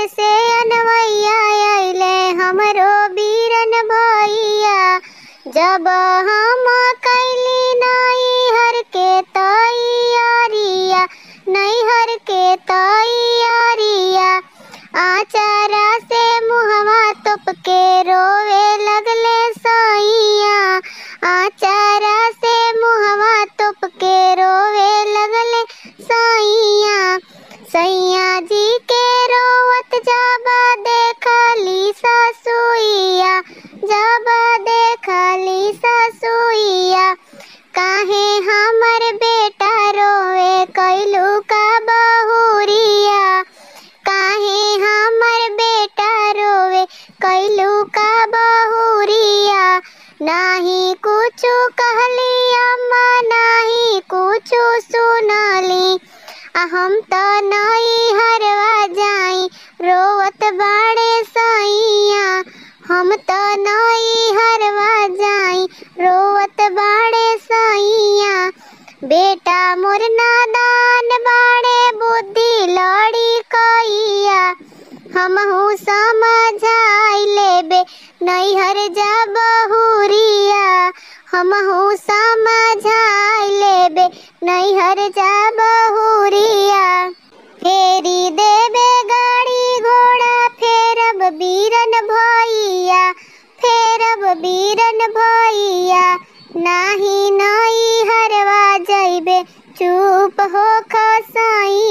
घर से अनवैया आइले हमरो बीरन भैया जब हम कैली नाई हर के तैयारिया नहीं हर के तैयारिया आचार कैलू का बहुरिया नाही कुछ कहली अम्मा नाही कुछ सुनली हम तो नई हरवा जाई रोवत बाड़े सैया हम तो नई हरवा जाई रोवत बाड़े सैया बेटा मोर नादान बाड़े बुद्धि लड़ी कैया हम हूँ समझा नैहर जा बहुरिया हमहू समझा लेबे नैहर जा बहुरिया फेरी देबे गाड़ी घोड़ा फेरब बीरन भैया फेरब बीरन भैया नाही नैहरवा जइबे चुप हो खसाई